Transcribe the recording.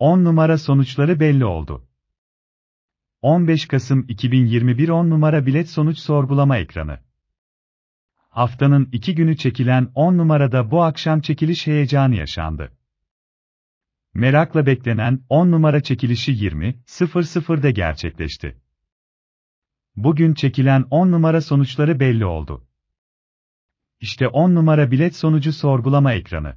10 numara sonuçları belli oldu. 15 Kasım 2021 10 numara bilet sonuç sorgulama ekranı. Haftanın iki günü çekilen 10 numarada bu akşam çekiliş heyecanı yaşandı. Merakla beklenen 10 numara çekilişi 20.00'da gerçekleşti. Bugün çekilen 10 numara sonuçları belli oldu. İşte 10 numara bilet sonucu sorgulama ekranı.